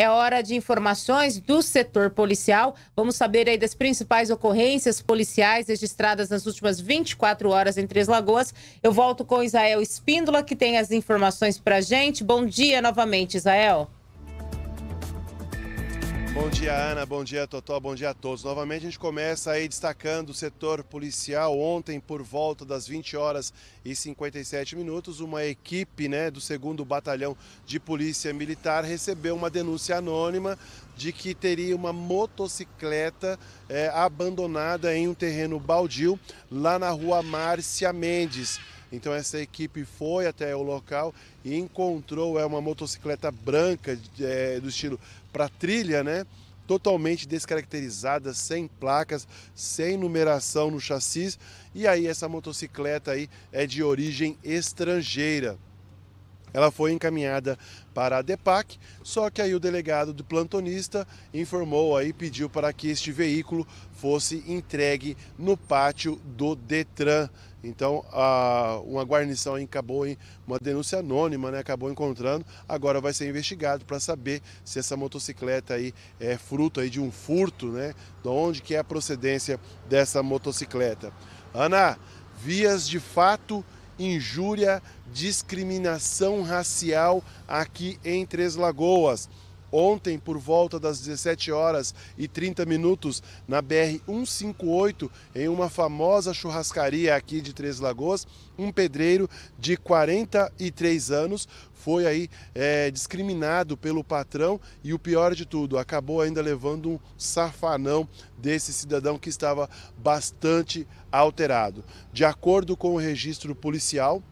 É hora de informações do setor policial. Vamos saber aí das principais ocorrências policiais registradas nas últimas 24 horas em Três Lagoas. Eu volto com Israel Espíndola, que tem as informações para gente. Bom dia novamente, Israel. Bom dia, Ana. Bom dia, Totó. Bom dia a todos. Novamente, a gente começa aí destacando o setor policial. Ontem, por volta das 20 horas e 57 minutos, uma equipe né, do 2 Batalhão de Polícia Militar recebeu uma denúncia anônima de que teria uma motocicleta é, abandonada em um terreno baldio lá na rua Márcia Mendes. Então essa equipe foi até o local e encontrou é uma motocicleta branca é, do estilo para trilha, né? Totalmente descaracterizada, sem placas, sem numeração no chassi. E aí essa motocicleta aí é de origem estrangeira. Ela foi encaminhada para a DEPAC, só que aí o delegado do plantonista informou aí, pediu para que este veículo fosse entregue no pátio do Detran. Então, a, uma guarnição acabou em uma denúncia anônima, né, acabou encontrando. Agora vai ser investigado para saber se essa motocicleta aí é fruto aí de um furto, né? De onde que é a procedência dessa motocicleta. Ana, vias de fato injúria, discriminação racial aqui em Três Lagoas ontem por volta das 17 horas e 30 minutos na BR 158, em uma famosa churrascaria aqui de Três Lagoas, um pedreiro de 43 anos foi aí é, discriminado pelo patrão e o pior de tudo, acabou ainda levando um safanão desse cidadão que estava bastante alterado. De acordo com o registro policial,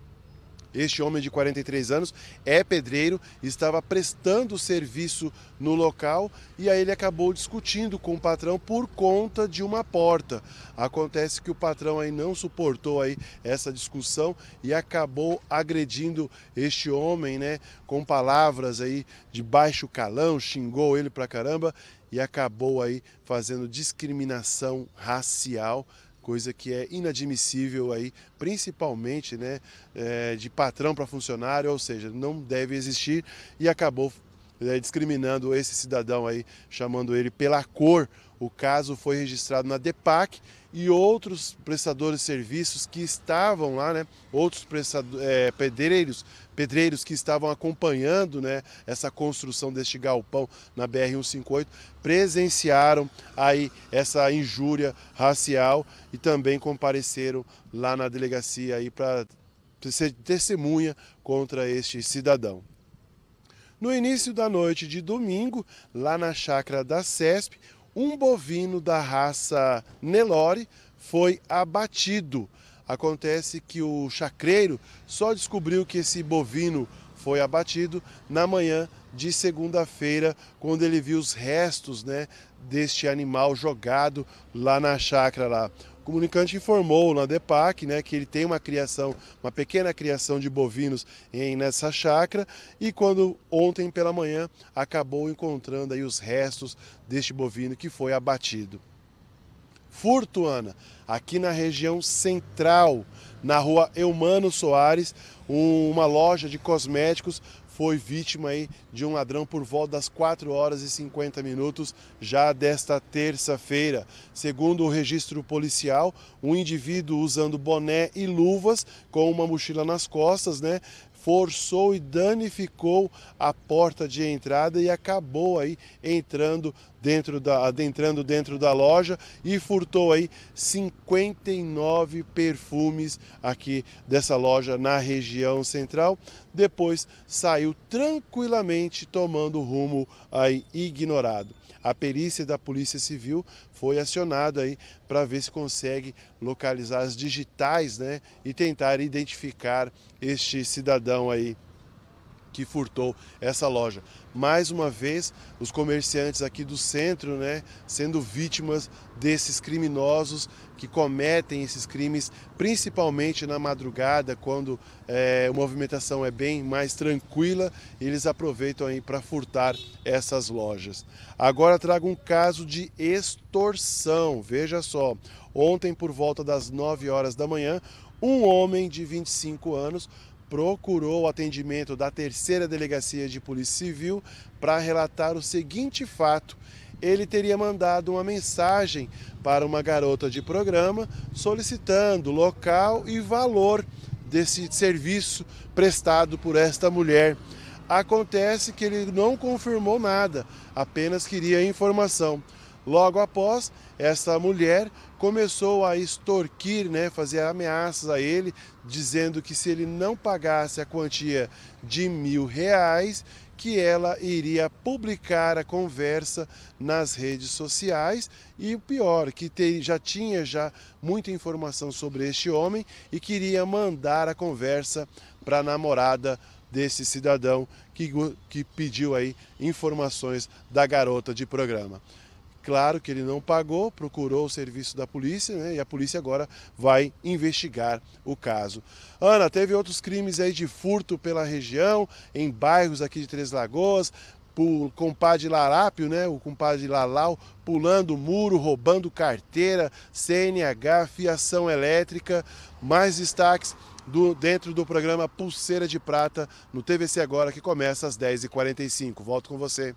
este homem de 43 anos é pedreiro, estava prestando serviço no local e aí ele acabou discutindo com o patrão por conta de uma porta. Acontece que o patrão aí não suportou aí essa discussão e acabou agredindo este homem, né, com palavras aí de baixo calão, xingou ele pra caramba e acabou aí fazendo discriminação racial coisa que é inadmissível aí, principalmente né, é, de patrão para funcionário, ou seja, não deve existir e acabou né, discriminando esse cidadão aí, chamando ele pela cor. O caso foi registrado na DEPAC e outros prestadores de serviços que estavam lá, né, outros é, pedreiros, pedreiros que estavam acompanhando né, essa construção deste galpão na BR-158, presenciaram aí essa injúria racial e também compareceram lá na delegacia para ser testemunha contra este cidadão. No início da noite de domingo, lá na chácara da CESP, um bovino da raça Nelore foi abatido. Acontece que o chacreiro só descobriu que esse bovino foi abatido na manhã de segunda-feira, quando ele viu os restos né, deste animal jogado lá na chácara lá. O comunicante informou na DEPAC né, que ele tem uma criação, uma pequena criação de bovinos em, nessa chácara e quando ontem pela manhã acabou encontrando aí os restos deste bovino que foi abatido. Furto, Ana, aqui na região central, na rua Eumano Soares, uma loja de cosméticos foi vítima aí de um ladrão por volta das 4 horas e 50 minutos já desta terça-feira. Segundo o registro policial, um indivíduo usando boné e luvas com uma mochila nas costas, né, forçou e danificou a porta de entrada e acabou aí entrando dentro da, adentrando dentro da loja e furtou aí 59 perfumes aqui dessa loja na região central. Depois saiu tranquilamente tomando rumo aí ignorado. A perícia da Polícia Civil foi acionada aí para ver se consegue localizar as digitais, né, e tentar identificar este cidadão cidadão aí que furtou essa loja. Mais uma vez, os comerciantes aqui do centro, né, sendo vítimas desses criminosos que cometem esses crimes, principalmente na madrugada, quando é, a movimentação é bem mais tranquila, eles aproveitam aí para furtar essas lojas. Agora trago um caso de extorsão. Veja só, ontem por volta das 9 horas da manhã, um homem de 25 anos procurou o atendimento da terceira delegacia de Polícia Civil para relatar o seguinte fato. Ele teria mandado uma mensagem para uma garota de programa solicitando local e valor desse serviço prestado por esta mulher. Acontece que ele não confirmou nada, apenas queria informação. Logo após, essa mulher começou a extorquir, né, fazer ameaças a ele, dizendo que se ele não pagasse a quantia de mil reais, que ela iria publicar a conversa nas redes sociais e o pior, que te, já tinha já muita informação sobre este homem e queria mandar a conversa para a namorada desse cidadão que, que pediu aí informações da garota de programa. Claro que ele não pagou, procurou o serviço da polícia né, e a polícia agora vai investigar o caso. Ana, teve outros crimes aí de furto pela região, em bairros aqui de Três Lagoas, o compadre Larápio, né, o compadre Lalau, pulando muro, roubando carteira, CNH, fiação elétrica, mais destaques do, dentro do programa Pulseira de Prata no TVC Agora, que começa às 10h45. Volto com você.